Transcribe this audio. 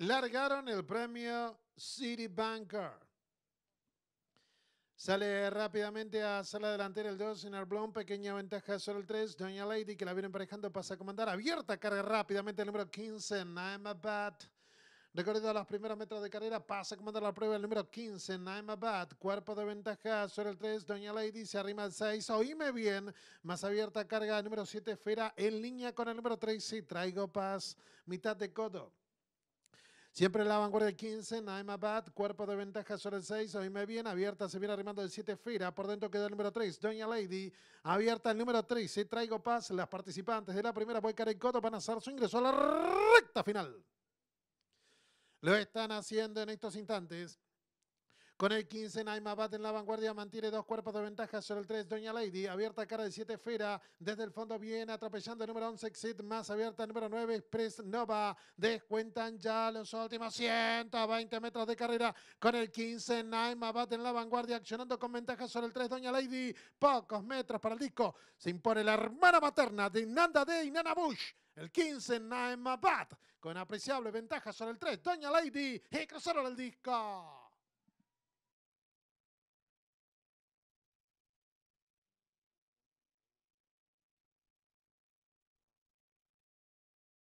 largaron el premio City Banker. Sale rápidamente a sala delantera el 2, en Blum. pequeña ventaja sobre el 3, Doña Lady que la viene emparejando, pasa a comandar, abierta, carga rápidamente el número 15, Naima Bat. Recorrido a los primeros metros de carrera, pasa a comandar la prueba el número 15, Naima Bat. Cuerpo de ventaja sobre el 3, Doña Lady se arrima al 6, oíme bien. Más abierta carga el número 7, Fera, en línea con el número 3, sí, traigo paz, mitad de codo. Siempre la vanguardia 15, Naima Bad, cuerpo de ventaja sobre el 6, me viene abierta, se viene arrimando el 7 Fira, por dentro queda el número 3, Doña Lady, abierta el número 3, se traigo paz, las participantes de la primera Boy en Coto van a hacer su ingreso a la recta final. Lo están haciendo en estos instantes. Con el 15, Naima en la vanguardia mantiene dos cuerpos de ventaja sobre el 3, Doña Lady. Abierta cara de 7, Fera. Desde el fondo viene atropellando el número 11, Exit. Más abierta el número 9, Express Nova. Descuentan ya los últimos 120 metros de carrera. Con el 15, Naima en la vanguardia accionando con ventaja sobre el 3, Doña Lady. Pocos metros para el disco. Se impone la hermana materna de Nanda de Inana Bush. El 15, Naima Bat. Con apreciable ventaja sobre el 3, Doña Lady. Y cruzaron el disco.